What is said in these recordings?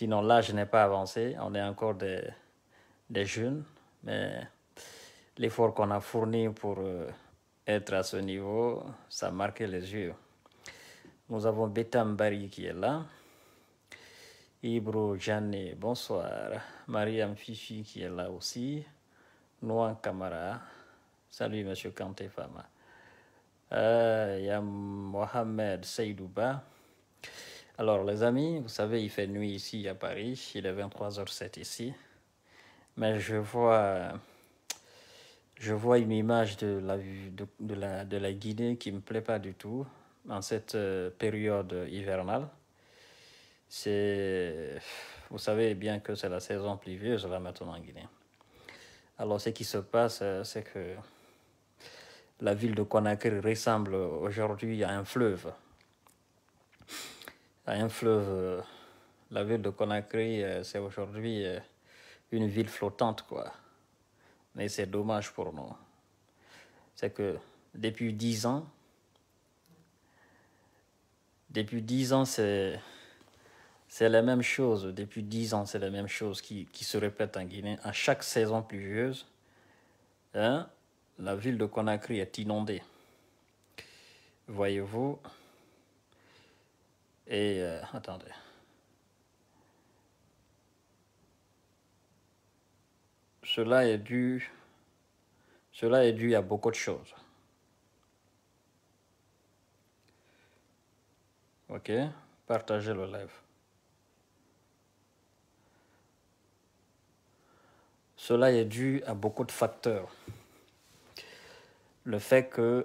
Sinon, là, je n'ai pas avancé. On est encore des, des jeunes, mais l'effort qu'on a fourni pour euh, être à ce niveau, ça marque les yeux. Nous avons Betam Bari qui est là. Ibro Jané, bonsoir. Mariam Fifi qui est là aussi. Noan Kamara. Salut, monsieur Kantefama, Fama. Euh, Mohamed Seydouba. Alors les amis, vous savez, il fait nuit ici à Paris, il est 23h07 ici. Mais je vois, je vois une image de la, de la Guinée qui ne me plaît pas du tout en cette euh, période hivernale. C'est, vous savez bien que c'est la saison pluvieuse là maintenant en Guinée. Alors ce qui se passe, euh, c'est que la ville de Conakry ressemble aujourd'hui à un fleuve un fleuve. Euh, la ville de Conakry, euh, c'est aujourd'hui euh, une ville flottante, quoi. Mais c'est dommage pour nous. C'est que depuis dix ans, depuis dix ans, c'est c'est la même chose. Depuis dix ans, c'est la même chose qui, qui, se répète en Guinée. À chaque saison pluvieuse, hein, la ville de Conakry est inondée. Voyez-vous, et euh, attendez. Cela est dû. Cela est dû à beaucoup de choses. Ok, partagez le live. Cela est dû à beaucoup de facteurs. Le fait que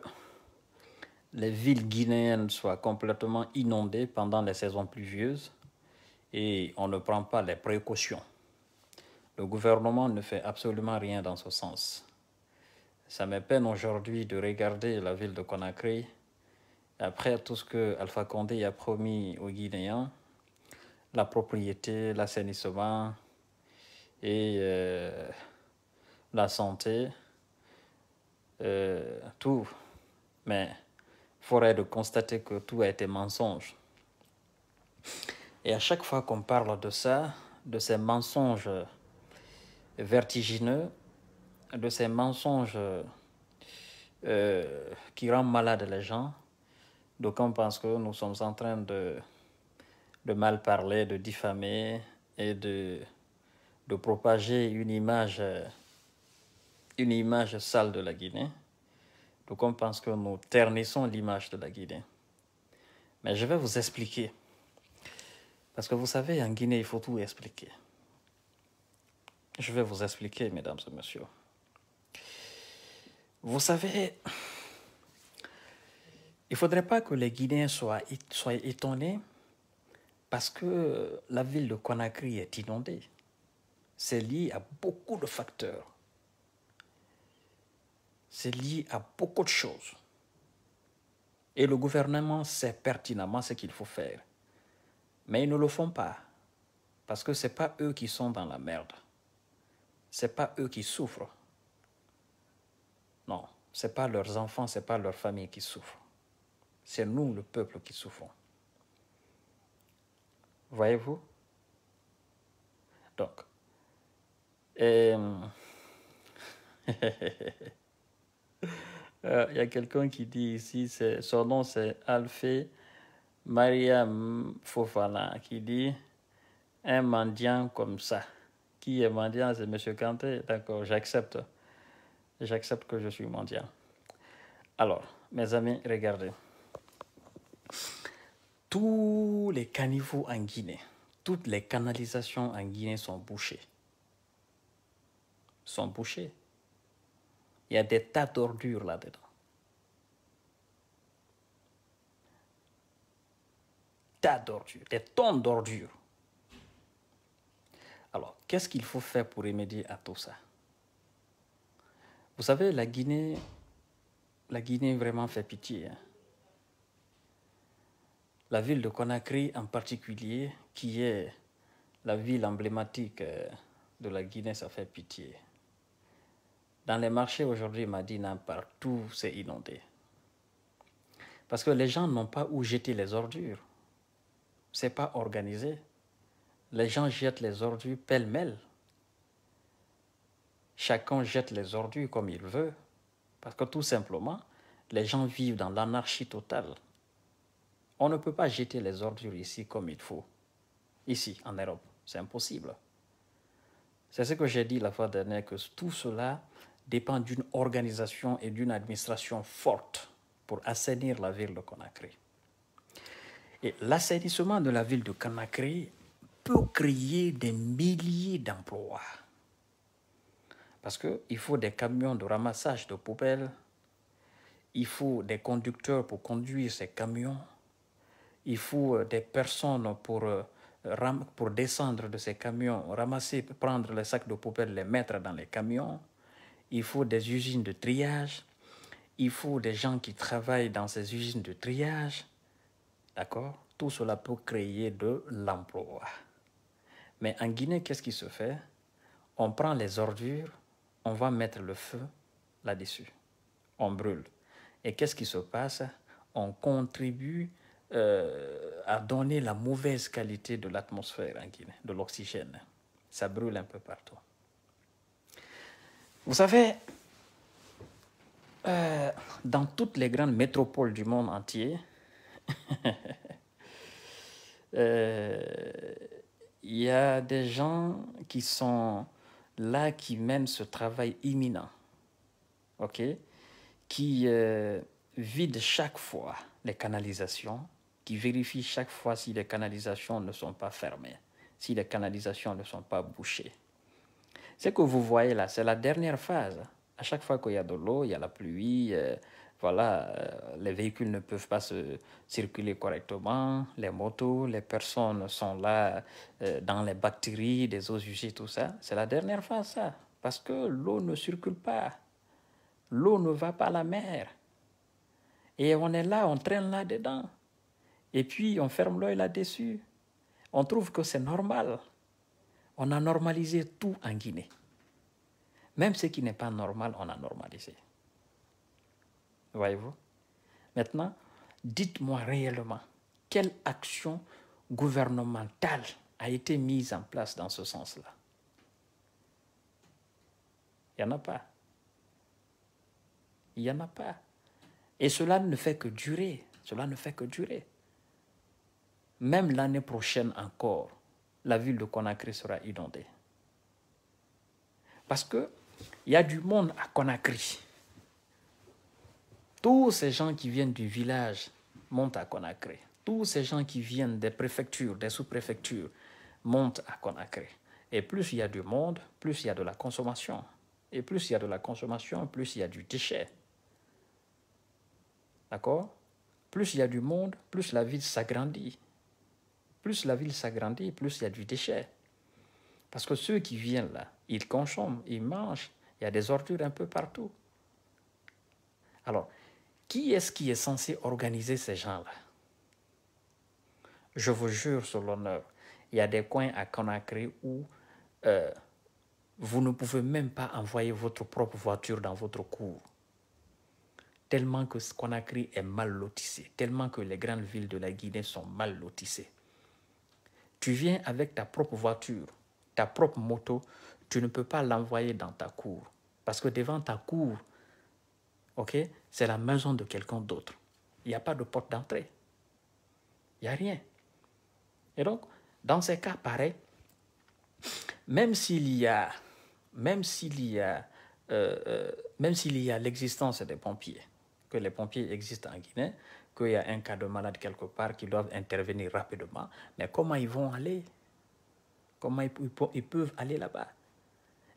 les villes guinéennes soient complètement inondées pendant les saisons pluvieuses et on ne prend pas les précautions. Le gouvernement ne fait absolument rien dans ce sens. Ça me peine aujourd'hui de regarder la ville de Conakry après tout ce que Alpha Condé a promis aux Guinéens, la propriété, l'assainissement et euh, la santé, euh, tout. Mais forêt de constater que tout a été mensonge. Et à chaque fois qu'on parle de ça, de ces mensonges vertigineux, de ces mensonges euh, qui rendent malades les gens, donc on pense que nous sommes en train de, de mal parler, de diffamer et de, de propager une image, une image sale de la Guinée. Donc on pense que nous ternissons l'image de la Guinée. Mais je vais vous expliquer. Parce que vous savez, en Guinée, il faut tout expliquer. Je vais vous expliquer, mesdames et messieurs. Vous savez, il ne faudrait pas que les Guinéens soient, soient étonnés parce que la ville de Conakry est inondée. C'est lié à beaucoup de facteurs c'est lié à beaucoup de choses. Et le gouvernement sait pertinemment ce qu'il faut faire. Mais ils ne le font pas. Parce que ce n'est pas eux qui sont dans la merde. Ce n'est pas eux qui souffrent. Non, ce n'est pas leurs enfants, ce n'est pas leur famille qui souffrent. C'est nous, le peuple, qui souffrons. Voyez-vous Donc, euh, Euh, il y a quelqu'un qui dit ici, son nom c'est Alphée Maria Fofana, qui dit un mendiant comme ça. Qui est mendiant C'est M. Kanté. D'accord, j'accepte. J'accepte que je suis mendiant. Alors, mes amis, regardez. Tous les caniveaux en Guinée, toutes les canalisations en Guinée sont bouchées. Sont bouchées. Il y a des tas d'ordures là-dedans. Tas d'ordures, des tonnes d'ordures. Alors, qu'est-ce qu'il faut faire pour remédier à tout ça Vous savez, la Guinée, la Guinée vraiment fait pitié. Hein. La ville de Conakry en particulier, qui est la ville emblématique euh, de la Guinée, ça fait pitié. Dans les marchés aujourd'hui, il partout, c'est inondé. Parce que les gens n'ont pas où jeter les ordures. C'est pas organisé. Les gens jettent les ordures pêle-mêle. Chacun jette les ordures comme il veut. Parce que tout simplement, les gens vivent dans l'anarchie totale. On ne peut pas jeter les ordures ici comme il faut. Ici, en Europe. C'est impossible. C'est ce que j'ai dit la fois dernière, que tout cela dépend d'une organisation et d'une administration forte pour assainir la ville de Conakry. Et l'assainissement de la ville de Conakry peut créer des milliers d'emplois. Parce qu'il faut des camions de ramassage de poubelles, il faut des conducteurs pour conduire ces camions, il faut euh, des personnes pour, euh, pour descendre de ces camions, ramasser, prendre les sacs de poubelles, les mettre dans les camions il faut des usines de triage, il faut des gens qui travaillent dans ces usines de triage. D'accord Tout cela peut créer de l'emploi. Mais en Guinée, qu'est-ce qui se fait On prend les ordures, on va mettre le feu là-dessus. On brûle. Et qu'est-ce qui se passe On contribue euh, à donner la mauvaise qualité de l'atmosphère en Guinée, de l'oxygène. Ça brûle un peu partout. Vous savez, euh, dans toutes les grandes métropoles du monde entier, euh, il y a des gens qui sont là, qui mènent ce travail imminent, ok, qui euh, vident chaque fois les canalisations, qui vérifient chaque fois si les canalisations ne sont pas fermées, si les canalisations ne sont pas bouchées. Ce que vous voyez là, c'est la dernière phase. À chaque fois qu'il y a de l'eau, il y a la pluie, euh, voilà, euh, les véhicules ne peuvent pas se circuler correctement, les motos, les personnes sont là euh, dans les bactéries, des eaux usées, tout ça. C'est la dernière phase, ça, parce que l'eau ne circule pas. L'eau ne va pas à la mer. Et on est là, on traîne là-dedans. Et puis, on ferme l'œil là-dessus. On trouve que c'est normal. On a normalisé tout en Guinée. Même ce qui n'est pas normal, on a normalisé. Voyez-vous Maintenant, dites-moi réellement quelle action gouvernementale a été mise en place dans ce sens-là. Il n'y en a pas. Il n'y en a pas. Et cela ne fait que durer. Cela ne fait que durer. Même l'année prochaine encore, la ville de Conakry sera inondée. Parce il y a du monde à Conakry. Tous ces gens qui viennent du village montent à Conakry. Tous ces gens qui viennent des préfectures, des sous-préfectures, montent à Conakry. Et plus il y a du monde, plus il y a de la consommation. Et plus il y a de la consommation, plus il y a du déchet. D'accord Plus il y a du monde, plus la ville s'agrandit plus la ville s'agrandit, plus il y a du déchet. Parce que ceux qui viennent là, ils consomment, ils mangent, il y a des ordures un peu partout. Alors, qui est-ce qui est censé organiser ces gens-là Je vous jure sur l'honneur, il y a des coins à Conakry où euh, vous ne pouvez même pas envoyer votre propre voiture dans votre cour. Tellement que Conakry est mal lotissé, tellement que les grandes villes de la Guinée sont mal lotissées. Tu viens avec ta propre voiture, ta propre moto, tu ne peux pas l'envoyer dans ta cour. Parce que devant ta cour, ok, c'est la maison de quelqu'un d'autre. Il n'y a pas de porte d'entrée. Il n'y a rien. Et donc, dans ces cas pareils, même s'il y a, même s'il y a, euh, euh, même s'il y a l'existence des pompiers, que les pompiers existent en Guinée, qu'il y a un cas de malade quelque part, qui doivent intervenir rapidement. Mais comment ils vont aller Comment ils peuvent aller là-bas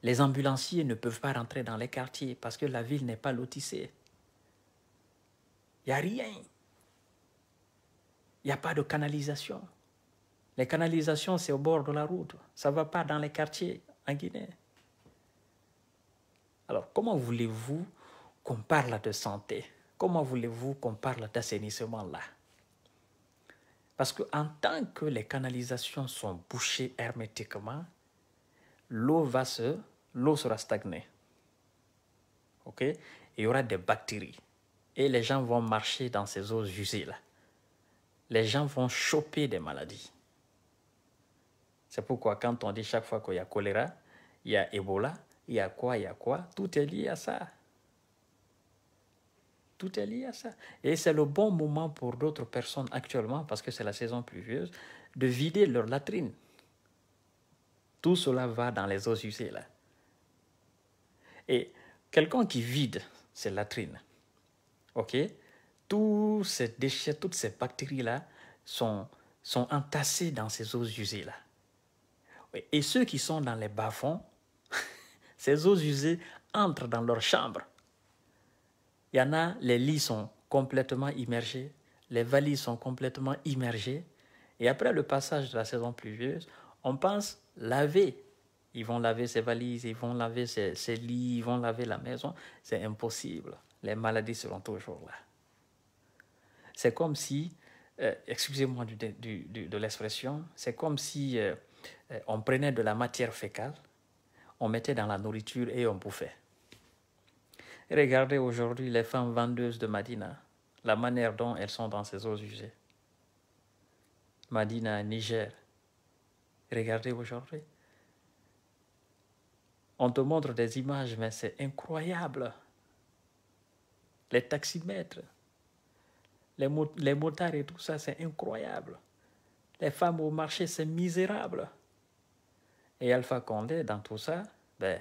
Les ambulanciers ne peuvent pas rentrer dans les quartiers parce que la ville n'est pas lotissée. Il n'y a rien. Il n'y a pas de canalisation. Les canalisations, c'est au bord de la route. Ça ne va pas dans les quartiers en Guinée. Alors, comment voulez-vous qu'on parle de santé Comment voulez-vous qu'on parle d'assainissement-là Parce que en tant que les canalisations sont bouchées hermétiquement, l'eau va se, l'eau sera stagnée. Ok Il y aura des bactéries et les gens vont marcher dans ces eaux usées là. Les gens vont choper des maladies. C'est pourquoi quand on dit chaque fois qu'il y a choléra, il y a Ebola, il y a quoi, il y a quoi, tout est lié à ça. Tout est lié à ça. Et c'est le bon moment pour d'autres personnes actuellement, parce que c'est la saison pluvieuse, de vider leur latrine. Tout cela va dans les eaux usées, là. Et quelqu'un qui vide ses latrines, ok, tous ces déchets, toutes ces bactéries-là sont, sont entassées dans ces eaux usées-là. Et ceux qui sont dans les bas-fonds, ces eaux usées entrent dans leur chambre. Il y en a, les lits sont complètement immergés, les valises sont complètement immergées. Et après le passage de la saison pluvieuse, on pense laver. Ils vont laver ses valises, ils vont laver ses, lits, ils vont laver la maison. C'est impossible. Les maladies seront toujours là. C'est comme si, euh, excusez-moi de l'expression, c'est comme si euh, euh, on prenait de la matière fécale, on mettait dans la nourriture et on bouffait. Regardez aujourd'hui les femmes vendeuses de Madina, la manière dont elles sont dans ces eaux usées. Madina, Niger. Regardez aujourd'hui. On te montre des images, mais c'est incroyable. Les taximètres, les, motards et tout ça, c'est incroyable. Les femmes au marché, c'est misérable. Et Alpha Condé, dans tout ça, ben,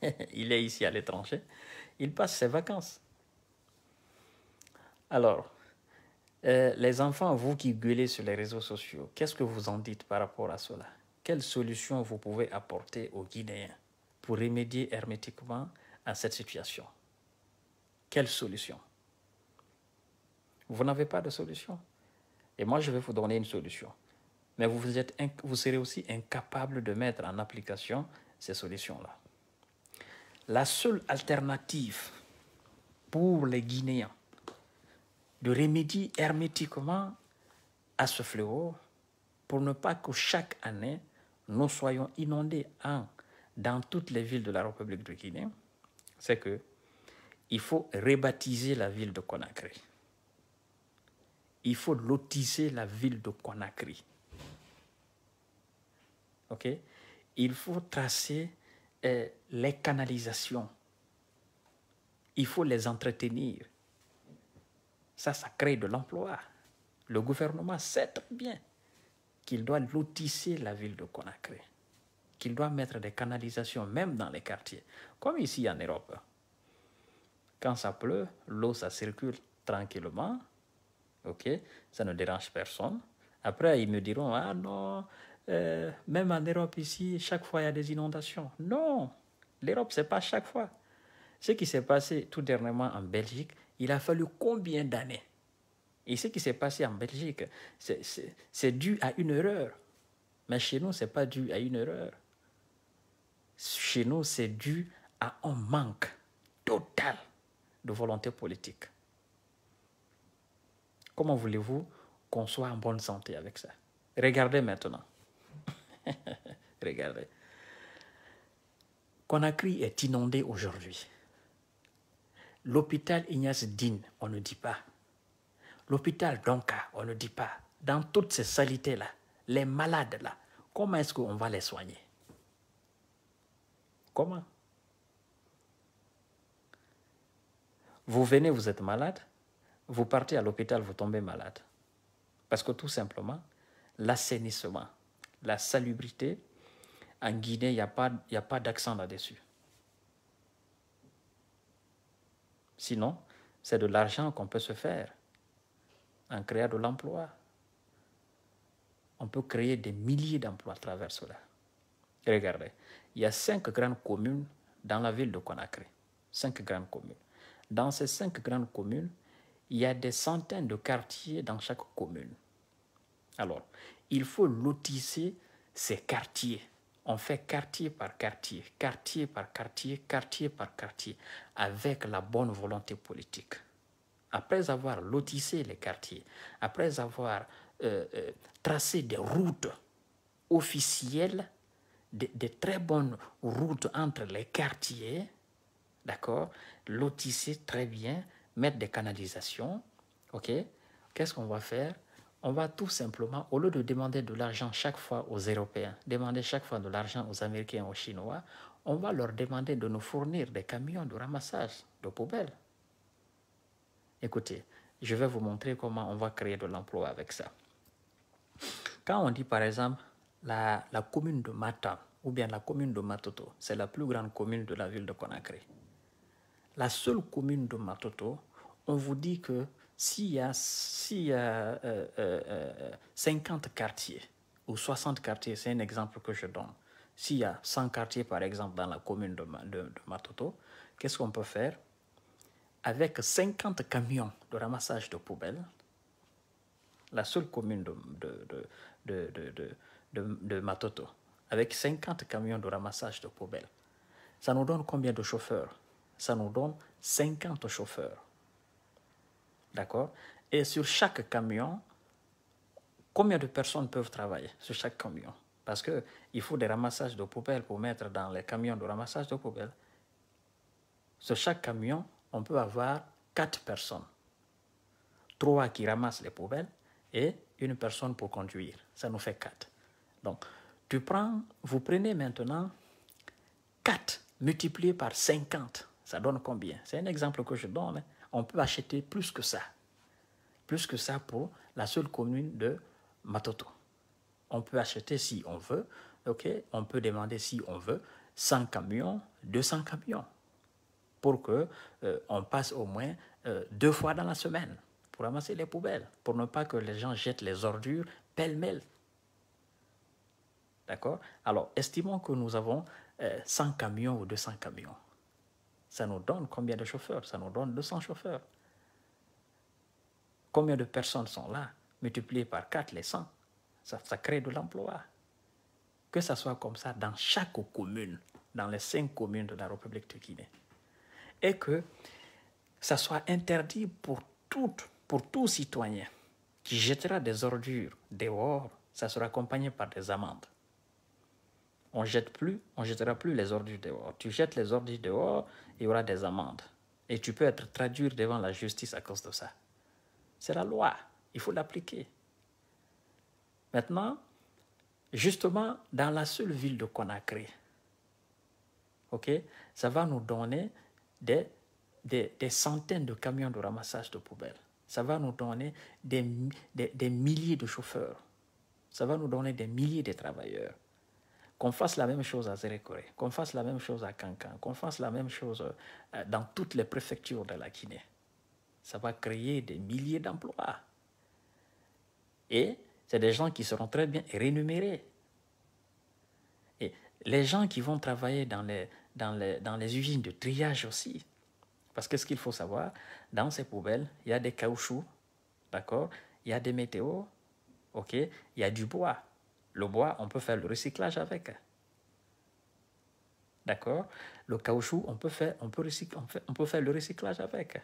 il est ici à l'étranger il passe ses vacances. Alors, euh, les enfants, vous qui gueulez sur les réseaux sociaux, qu'est-ce que vous en dites par rapport à cela Quelle solution vous pouvez apporter aux Guinéens pour remédier hermétiquement à cette situation Quelle solution Vous n'avez pas de solution. Et moi, je vais vous donner une solution. Mais vous, êtes vous serez aussi incapable de mettre en application ces solutions-là la seule alternative pour les Guinéens de remédier hermétiquement à ce fléau pour ne pas que chaque année nous soyons inondés dans toutes les villes de la République de Guinée, c'est que il faut rebaptiser la ville de Conakry. Il faut lotiser la ville de Conakry. Il faut tracer et euh, les canalisations. Il faut les entretenir. Ça, ça crée de l'emploi. Le gouvernement sait très bien qu'il doit lotisser la ville de Conakry, qu'il doit mettre des canalisations même dans les quartiers, comme ici en Europe. Quand ça pleut, l'eau, ça circule tranquillement, ok, ça ne dérange personne. Après, ils me diront, ah non, euh, même en Europe ici, chaque fois il y a des inondations. Non, l'Europe, c'est pas chaque fois. Ce qui s'est passé tout dernièrement en Belgique, il a fallu combien d'années Et ce qui s'est passé en Belgique, c'est dû à une erreur. Mais chez nous, ce n'est pas dû à une erreur. Chez nous, c'est dû à un manque total de volonté politique. Comment voulez-vous qu'on soit en bonne santé avec ça Regardez maintenant. Regardez. Conakry est inondé aujourd'hui. L'hôpital Ignace Dine, on ne dit pas. L'hôpital Donka, on ne dit pas. Dans toutes ces salités-là, les malades-là, comment est-ce qu'on va les soigner Comment Vous venez, vous êtes malade, vous partez à l'hôpital, vous tombez malade. Parce que tout simplement, l'assainissement, la salubrité, en Guinée, il n'y a pas, y a pas d'accent là-dessus. Sinon, c'est de l'argent qu'on peut se faire en créant de l'emploi. On peut créer des milliers d'emplois à travers cela. Regardez, il y a cinq grandes communes dans la ville de Conakry. Cinq grandes communes. Dans ces cinq grandes communes, il y a des centaines de quartiers dans chaque commune. Alors, il faut lotisser ces quartiers. On fait quartier par quartier, quartier par quartier, quartier par quartier, avec la bonne volonté politique. Après avoir lotissé les quartiers, après avoir euh, euh, tracé des routes officielles, des très bonnes routes entre les quartiers, d'accord, lotisser très bien, mettre des canalisations, ok, qu'est-ce qu'on va faire on va tout simplement, au lieu de demander de l'argent chaque fois aux Européens, demander chaque fois de l'argent aux Américains, aux Chinois, on va leur demander de nous fournir des camions de ramassage de poubelles. Écoutez, je vais vous montrer comment on va créer de l'emploi avec ça. Quand on dit par exemple la, commune de Mata ou bien la commune de Matoto, c'est la plus grande commune de la ville de Conakry. La seule commune de Matoto, on vous dit que s'il y a, 50 euh, euh, euh, quartiers ou 60 quartiers, c'est un exemple que je donne, s'il y a 100 quartiers par exemple dans la commune de, Matoto, qu'est-ce qu'on peut faire Avec 50 camions de ramassage de poubelles, la seule commune de, de Matoto, avec 50 camions de ramassage de poubelles, ça nous donne combien de chauffeurs Ça nous donne 50 chauffeurs D'accord Et sur chaque camion, combien de personnes peuvent travailler sur chaque camion Parce qu'il faut des ramassages de poubelles pour mettre dans les camions de ramassage de poubelles. Sur chaque camion, on peut avoir quatre personnes. Trois qui ramassent les poubelles et une personne pour conduire. Ça nous fait quatre. Donc, tu prends, vous prenez maintenant 4 multiplié par 50. Ça donne combien C'est un exemple que je donne. Hein on peut acheter plus que ça. Plus que ça pour la seule commune de Matoto. On peut acheter si on veut, ok On peut demander si on veut 100 camions, 200 camions, pour que euh, on passe au moins euh, deux fois dans la semaine pour ramasser les poubelles, pour ne pas que les gens jettent les ordures pêle-mêle. D'accord Alors, estimons que nous avons 100 euh, camions ou 200 camions. Ça nous donne combien de chauffeurs Ça nous donne 200 chauffeurs. Combien de personnes sont là Multiplié par 4, les 100. Ça, crée de l'emploi. Que ça soit comme ça dans chaque commune, dans les cinq communes de la République de Guinée. Et que ça soit interdit pour, pour tout citoyen qui jettera des ordures dehors, ça sera accompagné par des amendes on jette plus, on jettera plus les ordures dehors. Tu jettes les ordures dehors, il y aura des amendes. Et tu peux être traduit devant la justice à cause de ça. C'est la loi, il faut l'appliquer. Maintenant, justement, dans la seule ville de Conakry, ok, ça va nous donner des, des, centaines de camions de ramassage de poubelles. Ça va nous donner des milliers de chauffeurs. Ça va nous donner des milliers de travailleurs qu'on fasse la même chose à Zérékoré, qu'on fasse la même chose à Cancan, qu'on fasse la même chose euh, dans toutes les préfectures de la Guinée. Ça va créer des milliers d'emplois. Et c'est des gens qui seront très bien rémunérés. Et les gens qui vont travailler dans les, dans dans les usines de triage aussi. Parce que ce qu'il faut savoir, dans ces poubelles, il y a des caoutchoucs, d'accord Il y a des météos, ok Il y a du bois. Le bois, on peut faire le recyclage avec. D'accord Le caoutchouc, on peut, faire, on, peut on, peut faire le recyclage avec.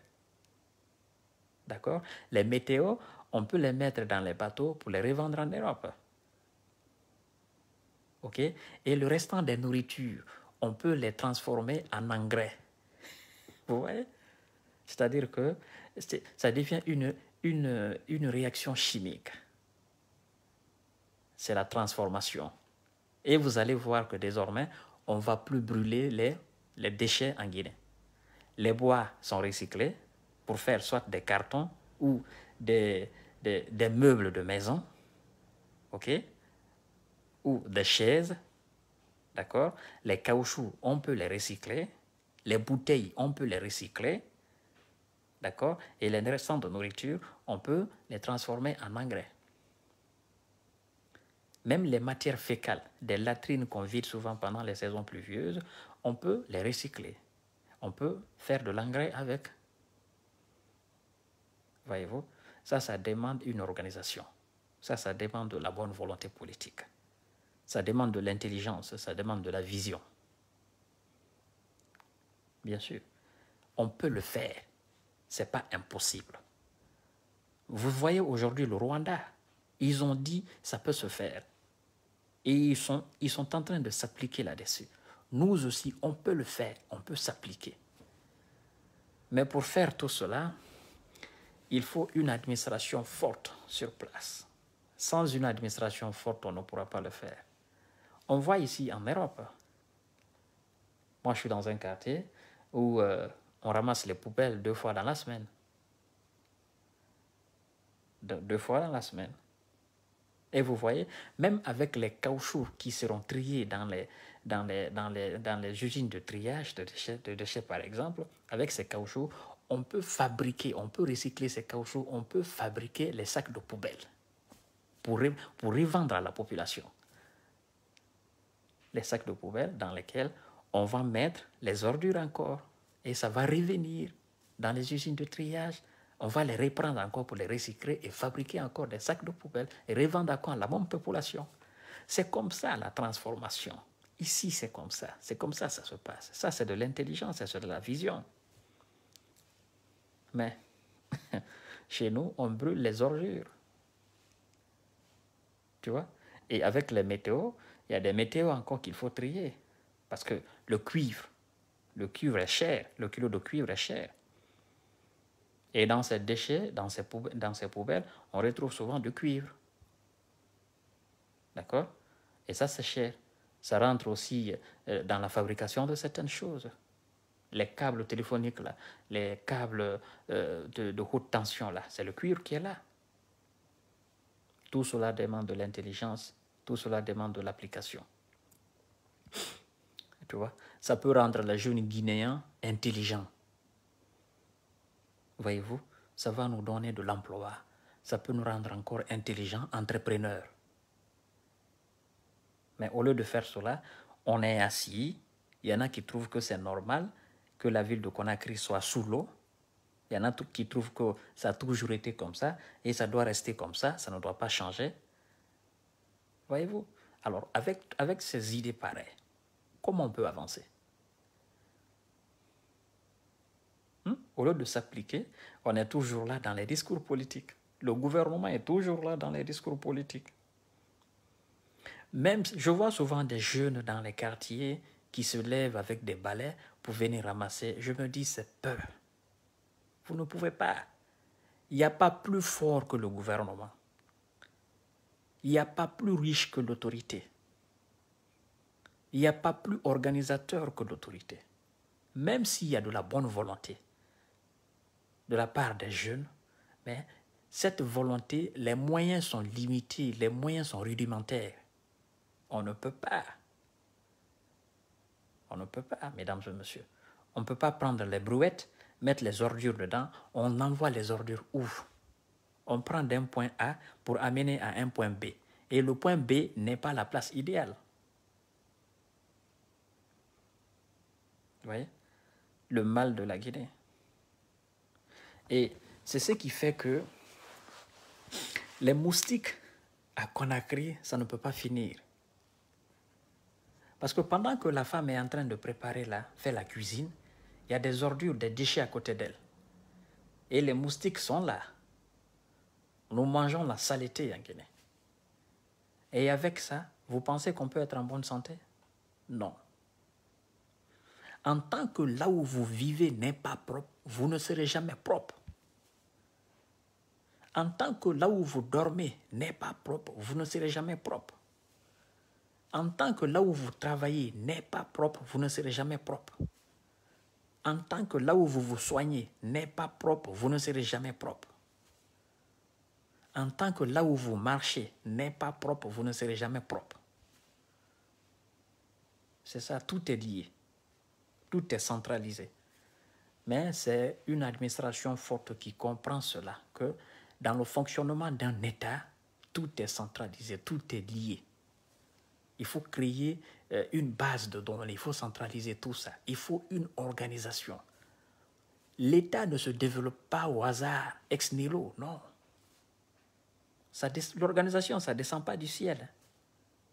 D'accord Les météos, on peut les mettre dans les bateaux pour les revendre en Europe. OK Et le restant des nourritures, on peut les transformer en engrais. Vous voyez C'est-à-dire que ça devient une, une réaction chimique c'est la transformation. Et vous allez voir que désormais, on va plus brûler les, les déchets en Guinée. Les bois sont recyclés pour faire soit des cartons ou des, des, meubles de maison, ok, ou des chaises, d'accord. Les caoutchoucs, on peut les recycler. Les bouteilles, on peut les recycler, d'accord. Et les restants de nourriture, on peut les transformer en engrais. Même les matières fécales, des latrines qu'on vide souvent pendant les saisons pluvieuses, on peut les recycler. On peut faire de l'engrais avec. Voyez-vous, ça, ça demande une organisation. Ça, ça demande de la bonne volonté politique. Ça demande de l'intelligence, ça demande de la vision. Bien sûr, on peut le faire. Ce n'est pas impossible. Vous voyez aujourd'hui le Rwanda. Ils ont dit, ça peut se faire. Et ils sont, ils sont en train de s'appliquer là-dessus. Nous aussi, on peut le faire, on peut s'appliquer. Mais pour faire tout cela, il faut une administration forte sur place. Sans une administration forte, on ne pourra pas le faire. On voit ici en Europe. Moi, je suis dans un quartier où euh, on ramasse les poubelles deux fois dans la semaine. deux fois dans la semaine. Et vous voyez, même avec les caoutchoucs qui seront triés dans les, dans les, dans les, dans les usines de triage de déchets, par exemple, avec ces caoutchoucs, on peut fabriquer, on peut recycler ces caoutchoucs, on peut fabriquer les sacs de poubelle pour, pour revendre à la population. Les sacs de poubelle dans lesquels on va mettre les ordures encore et ça va revenir dans les usines de triage, on va les reprendre encore pour les recycler et fabriquer encore des sacs de poubelle et revendre encore à la même population. C'est comme ça la transformation. Ici, c'est comme ça. C'est comme ça ça se passe. Ça, c'est de l'intelligence, c'est de la vision. Mais chez nous, on brûle les ordures. Tu vois Et avec les météos, il y a des météos encore qu'il faut trier. Parce que le cuivre, le cuivre est cher, le kilo de cuivre est cher. Et dans ces déchets, dans ces, poubelles, on retrouve souvent du cuivre. D'accord Et ça, c'est cher. Ça rentre aussi euh, dans la fabrication de certaines choses. Les câbles téléphoniques, là, les câbles euh, de, haute tension, là, c'est le cuivre qui est là. Tout cela demande de l'intelligence, tout cela demande de l'application. Tu vois, ça peut rendre les jeune Guinéens intelligents voyez-vous, ça va nous donner de l'emploi. Ça peut nous rendre encore intelligents, entrepreneurs. Mais au lieu de faire cela, on est assis. Il y en a qui trouvent que c'est normal que la ville de Conakry soit sous l'eau. Il y en a qui trouvent que ça a toujours été comme ça et ça doit rester comme ça, ça ne doit pas changer. Voyez-vous Alors, avec, avec ces idées pareilles, comment on peut avancer au lieu de s'appliquer, on est toujours là dans les discours politiques. Le gouvernement est toujours là dans les discours politiques. Même, je vois souvent des jeunes dans les quartiers qui se lèvent avec des balais pour venir ramasser. Je me dis, c'est peur. Vous ne pouvez pas. Il n'y a pas plus fort que le gouvernement. Il n'y a pas plus riche que l'autorité. Il n'y a pas plus organisateur que l'autorité. Même s'il y a de la bonne volonté de la part des jeunes, mais cette volonté, les moyens sont limités, les moyens sont rudimentaires. On ne peut pas. On ne peut pas, mesdames et messieurs. On ne peut pas prendre les brouettes, mettre les ordures dedans, on envoie les ordures où On prend d'un point A pour amener à un point B. Et le point B n'est pas la place idéale. Vous voyez Le mal de la Guinée. Et c'est ce qui fait que les moustiques à Conakry, ça ne peut pas finir. Parce que pendant que la femme est en train de préparer la, faire la cuisine, il y a des ordures, des déchets à côté d'elle. Et les moustiques sont là. Nous mangeons la saleté en Guinée. Et avec ça, vous pensez qu'on peut être en bonne santé Non. En tant que là où vous vivez n'est pas propre, vous ne serez jamais propre. En tant que là où vous dormez n'est pas propre, vous ne serez jamais propre. En tant que là où vous travaillez n'est pas propre, vous ne serez jamais propre. En tant que là où vous vous soignez n'est pas propre, vous ne serez jamais propre. En tant que là où vous marchez n'est pas propre, vous ne serez jamais propre. C'est ça, tout est lié. Tout est centralisé. Mais c'est une administration forte qui comprend cela, que dans le fonctionnement d'un État, tout est centralisé, tout est lié. Il faut créer euh, une base de données, il faut centraliser tout ça, il faut une organisation. L'État ne se développe pas au hasard, ex nihilo, non. L'organisation, ça ne descend pas du ciel.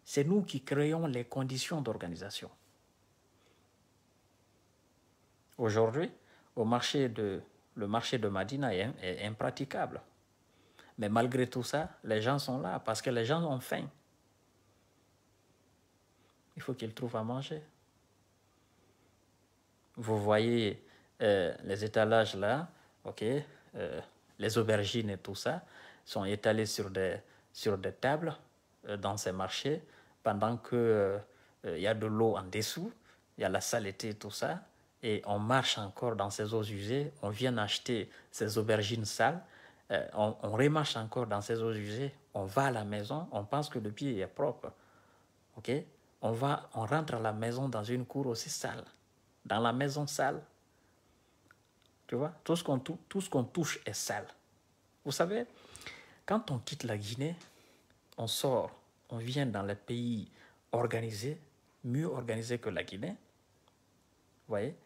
C'est nous qui créons les conditions d'organisation. Aujourd'hui, marché de, le marché de Madina est, impraticable. Mais malgré tout ça, les gens sont là parce que les gens ont faim. Il faut qu'ils trouvent à manger. Vous voyez euh, les étalages là, ok, euh, les aubergines et tout ça sont étalés sur des, sur des tables euh, dans ces marchés pendant qu'il il y a de l'eau en dessous, il y a la saleté et tout ça et on marche encore dans ces eaux usées, on vient acheter ces aubergines sales, euh, on, remarche encore dans ces eaux usées, on va à la maison, on pense que le pied est propre. ok on, va, on rentre à la maison dans une cour aussi sale, dans la maison sale. Tu vois, tout ce qu'on tout, qu'on touche est sale. Vous savez, quand on quitte la Guinée, on sort, on vient dans les pays organisés, mieux organisés que la Guinée, vous voyez,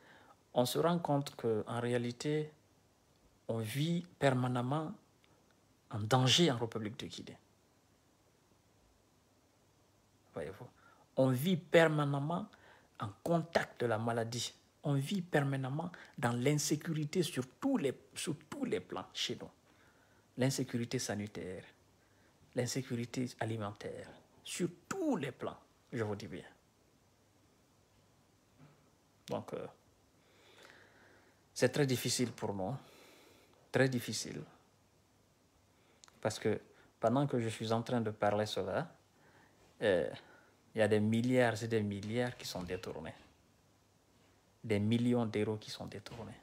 on se rend compte qu'en réalité, on vit permanemment en danger en République de Guinée. Voyez-vous On vit permanemment en contact de la maladie. On vit permanemment dans l'insécurité sur, tous les, les plans chez nous. L'insécurité sanitaire, l'insécurité alimentaire, sur tous les plans, je vous dis bien. Donc, euh, c'est très difficile pour moi, très difficile, parce que pendant que je suis en train de parler cela, euh, il y a des milliards et des milliards qui sont détournés, des millions d'euros qui sont détournés.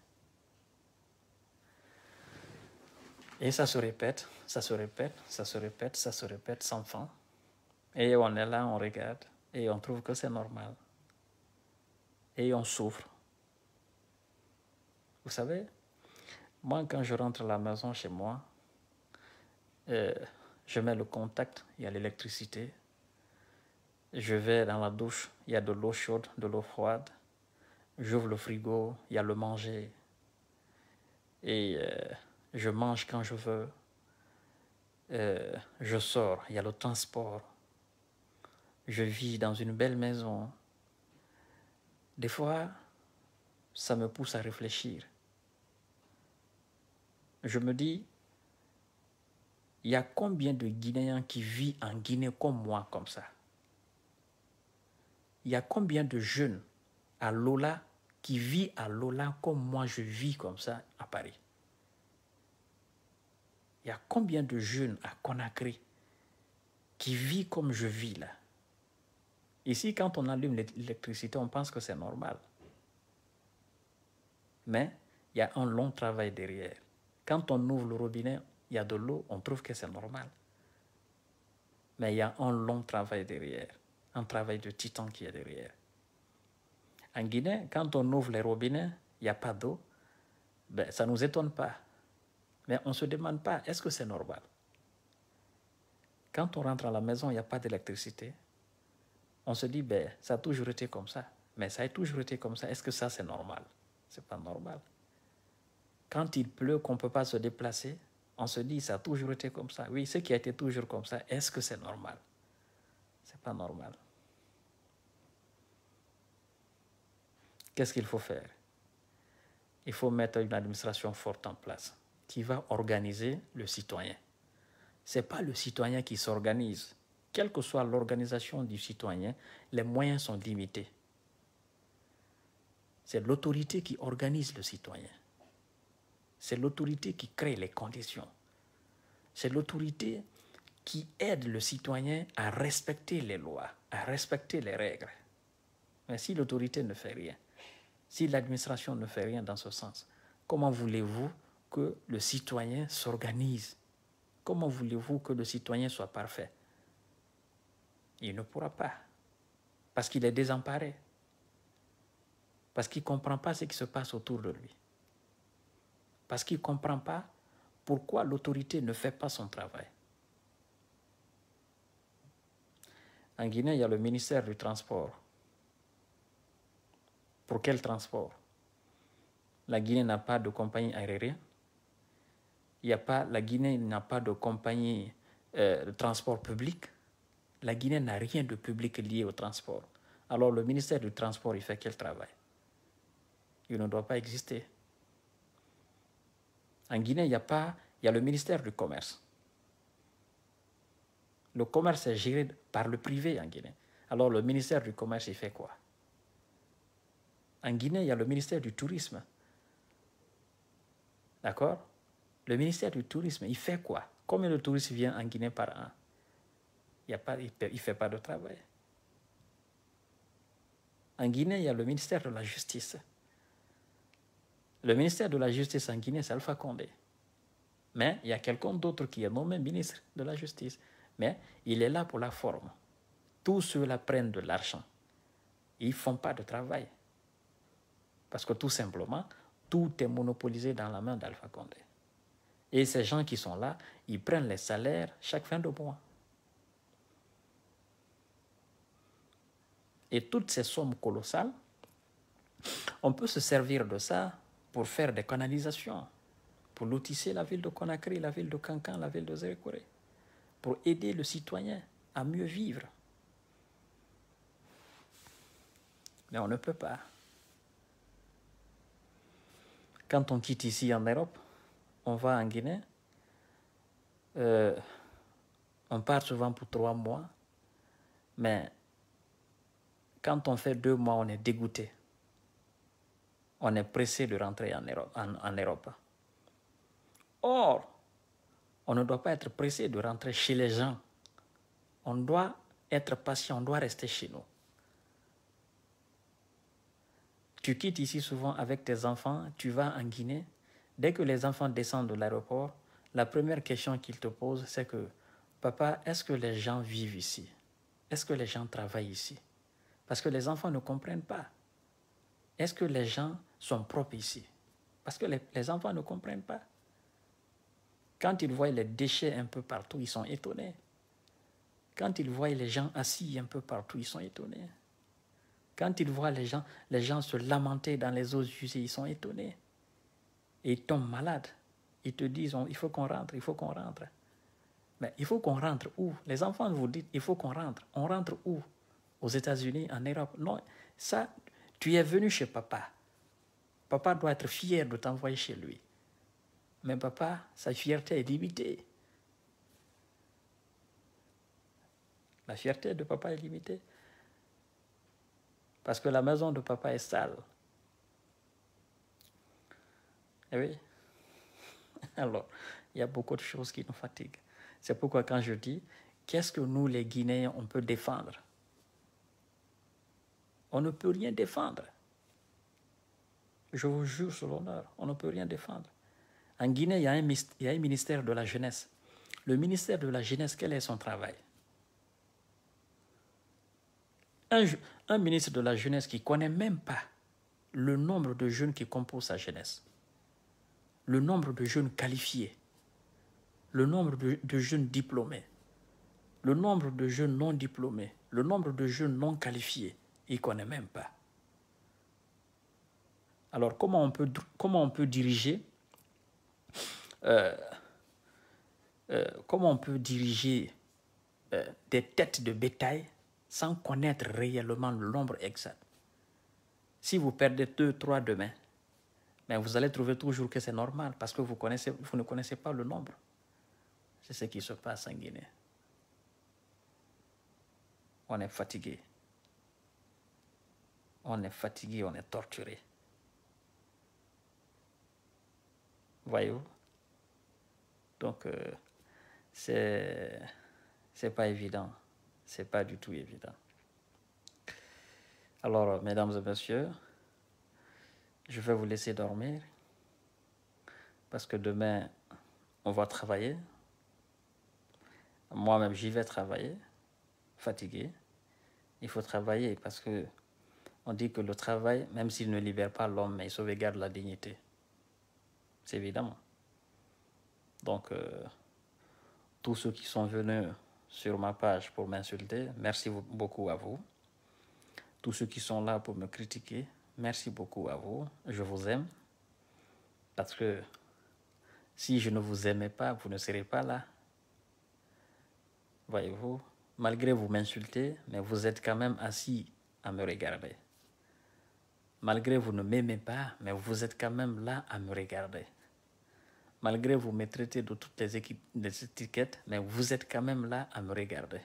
Et ça se répète, ça se répète, ça se répète, ça se répète sans fin. Et on est là, on regarde, et on trouve que c'est normal. Et on souffre. Vous savez, moi, quand je rentre à la maison chez moi, euh, je mets le contact, il y a l'électricité. Je vais dans la douche, il y a de l'eau chaude, de l'eau froide. J'ouvre le frigo, il y a le manger. Et euh, je mange quand je veux. Euh, je sors, il y a le transport. Je vis dans une belle maison. Des fois, ça me pousse à réfléchir je me dis, il y a combien de Guinéens qui vivent en Guinée comme moi, comme ça Il y a combien de jeunes à Lola qui vivent à Lola comme moi, je vis comme ça à Paris Il y a combien de jeunes à Conakry qui vivent comme je vis là Ici, quand on allume l'électricité, on pense que c'est normal. Mais il y a un long travail derrière. Quand on ouvre le robinet, il y a de l'eau, on trouve que c'est normal. Mais il y a un long travail derrière, un travail de titan qui est derrière. En Guinée, quand on ouvre les robinets, il n'y a pas d'eau, ben, ça ne nous étonne pas. Mais on ne se demande pas, est-ce que c'est normal Quand on rentre à la maison, il n'y a pas d'électricité. On se dit, ben, ça a toujours été comme ça. Mais ça a toujours été comme ça. Est-ce que ça, c'est normal Ce n'est pas normal quand il pleut, qu'on ne peut pas se déplacer, on se dit, ça a toujours été comme ça. Oui, ce qui a été toujours comme ça, est-ce que c'est normal Ce n'est pas normal. Qu'est-ce qu'il faut faire Il faut mettre une administration forte en place qui va organiser le citoyen. Ce n'est pas le citoyen qui s'organise. Quelle que soit l'organisation du citoyen, les moyens sont limités. C'est l'autorité qui organise le citoyen. C'est l'autorité qui crée les conditions. C'est l'autorité qui aide le citoyen à respecter les lois, à respecter les règles. Mais si l'autorité ne fait rien, si l'administration ne fait rien dans ce sens, comment voulez-vous que le citoyen s'organise Comment voulez-vous que le citoyen soit parfait Il ne pourra pas, parce qu'il est désemparé, parce qu'il ne comprend pas ce qui se passe autour de lui parce qu'il ne comprend pas pourquoi l'autorité ne fait pas son travail. En Guinée, il y a le ministère du Transport. Pour quel transport La Guinée n'a pas de compagnie aérienne. Il y a pas, la Guinée n'a pas de compagnie euh, de transport public. La Guinée n'a rien de public lié au transport. Alors le ministère du Transport, il fait quel travail Il ne doit pas exister. En Guinée, il y a pas, il y a le ministère du commerce. Le commerce est géré par le privé en Guinée. Alors le ministère du commerce, il fait quoi En Guinée, il y a le ministère du tourisme. D'accord Le ministère du tourisme, il fait quoi Combien de touristes viennent en Guinée par an Il y il ne fait pas de travail. En Guinée, il y a le ministère de la justice. Le ministère de la Justice en Guinée, c'est Alpha Condé. Mais il y a quelqu'un d'autre qui est nommé ministre de la Justice. Mais il est là pour la forme. Tous ceux-là prennent de l'argent. Ils ne font pas de travail. Parce que tout simplement, tout est monopolisé dans la main d'Alpha Condé. Et ces gens qui sont là, ils prennent les salaires chaque fin de mois. Et toutes ces sommes colossales, on peut se servir de ça pour faire des canalisations, pour lotisser la ville de Conakry, la ville de Cancan, la ville de Zerikoré, pour aider le citoyen à mieux vivre. Mais on ne peut pas. Quand on quitte ici en Europe, on va en Guinée, euh, on part souvent pour trois mois, mais quand on fait deux mois, on est dégoûté on est pressé de rentrer en Europe, Or, on ne doit pas être pressé de rentrer chez les gens. On doit être patient, on doit rester chez nous. Tu quittes ici souvent avec tes enfants, tu vas en Guinée. Dès que les enfants descendent de l'aéroport, la première question qu'ils te posent, c'est que Papa, est-ce que les gens vivent ici Est-ce que les gens travaillent ici Parce que les enfants ne comprennent pas. Est-ce que les gens sont propres ici. Parce que les, les enfants ne comprennent pas. Quand ils voient les déchets un peu partout, ils sont étonnés. Quand ils voient les gens assis un peu partout, ils sont étonnés. Quand ils voient les gens, les gens se lamenter dans les eaux usées, ils sont étonnés. Et ils tombent malades. Ils te disent, il faut qu'on rentre, il faut qu'on rentre. Mais il faut qu'on rentre où Les enfants vous disent, il faut qu'on rentre. On rentre où Aux États-Unis, en Europe Non, ça, tu es venu chez papa. Papa doit être fier de t'envoyer chez lui. Mais papa, sa fierté est limitée. La fierté de papa est limitée. Parce que la maison de papa est sale. Et eh oui. Alors, il y a beaucoup de choses qui nous fatiguent. C'est pourquoi quand je dis, qu'est-ce que nous les Guinéens, on peut défendre On ne peut rien défendre. Je vous jure sur l'honneur, on ne peut rien défendre. En Guinée, il y, a un, ministère de la jeunesse. Le ministère de la jeunesse, quel est son travail un, ministre de la jeunesse qui ne connaît même pas le nombre de jeunes qui composent sa jeunesse, le nombre de jeunes qualifiés, le nombre de, de jeunes diplômés, le nombre de jeunes non diplômés, le nombre de jeunes non qualifiés, il ne connaît même pas. Alors, comment on peut, comment on peut diriger euh, euh, Comment on peut diriger euh, des têtes de bétail sans connaître réellement le nombre exact Si vous perdez deux, trois demain, mais vous allez trouver toujours que c'est normal parce que vous, vous ne connaissez pas le nombre. C'est ce qui se passe en Guinée. On est fatigué. On est fatigué, on est torturé. voyez-vous. Donc, euh, ce c'est pas évident. C'est pas du tout évident. Alors, mesdames et messieurs, je vais vous laisser dormir parce que demain, on va travailler. Moi-même, j'y vais travailler, fatigué. Il faut travailler parce que on dit que le travail, même s'il ne libère pas l'homme, mais il sauvegarde la dignité c'est évidemment. Donc, euh, tous ceux qui sont venus sur ma page pour m'insulter, merci beaucoup à vous. Tous ceux qui sont là pour me critiquer, merci beaucoup à vous. Je vous aime. Parce que si je ne vous aimais pas, vous ne serez pas là. Voyez-vous, malgré vous m'insulter, mais vous êtes quand même assis à me regarder. Malgré vous ne m'aimez pas, mais vous êtes quand même là à me regarder malgré vous me traitez de toutes les, étiquettes, mais vous êtes quand même là à me regarder.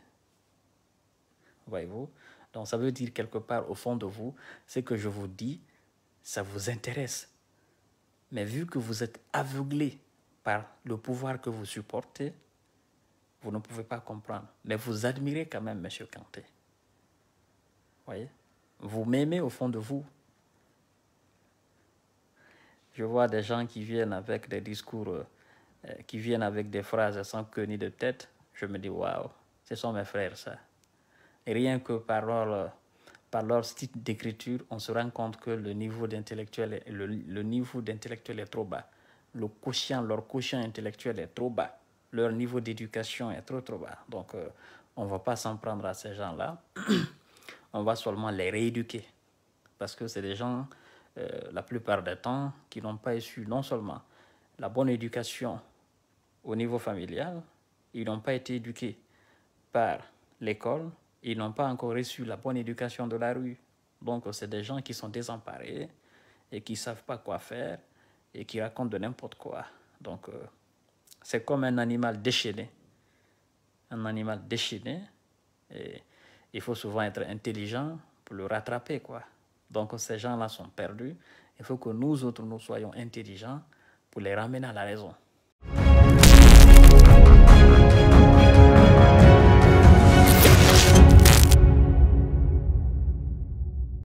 Voyez-vous Donc ça veut dire quelque part au fond de vous, ce que je vous dis, ça vous intéresse. Mais vu que vous êtes aveuglé par le pouvoir que vous supportez, vous ne pouvez pas comprendre. Mais vous admirez quand même M. Kanté. Voyez Vous m'aimez au fond de vous, je vois des gens qui viennent avec des discours, euh, qui viennent avec des phrases sans queue ni de tête. Je me dis, waouh, ce sont mes frères, ça. Et rien que par leur, par leur style d'écriture, on se rend compte que le niveau d'intellectuel le, le niveau d'intellectuel est trop bas. Le quotient, leur quotient intellectuel est trop bas. Leur niveau d'éducation est trop, trop bas. Donc, euh, on ne va pas s'en prendre à ces gens-là. on va seulement les rééduquer. Parce que c'est des gens euh, la plupart des temps, qui n'ont pas reçu non seulement la bonne éducation au niveau familial, ils n'ont pas été éduqués par l'école, ils n'ont pas encore reçu la bonne éducation de la rue. Donc, c'est des gens qui sont désemparés et qui ne savent pas quoi faire et qui racontent de n'importe quoi. Donc, euh, c'est comme un animal déchaîné. Un animal déchaîné. Et il faut souvent être intelligent pour le rattraper, quoi. Donc ces gens-là sont perdus. Il faut que nous autres, nous soyons intelligents pour les ramener à la raison.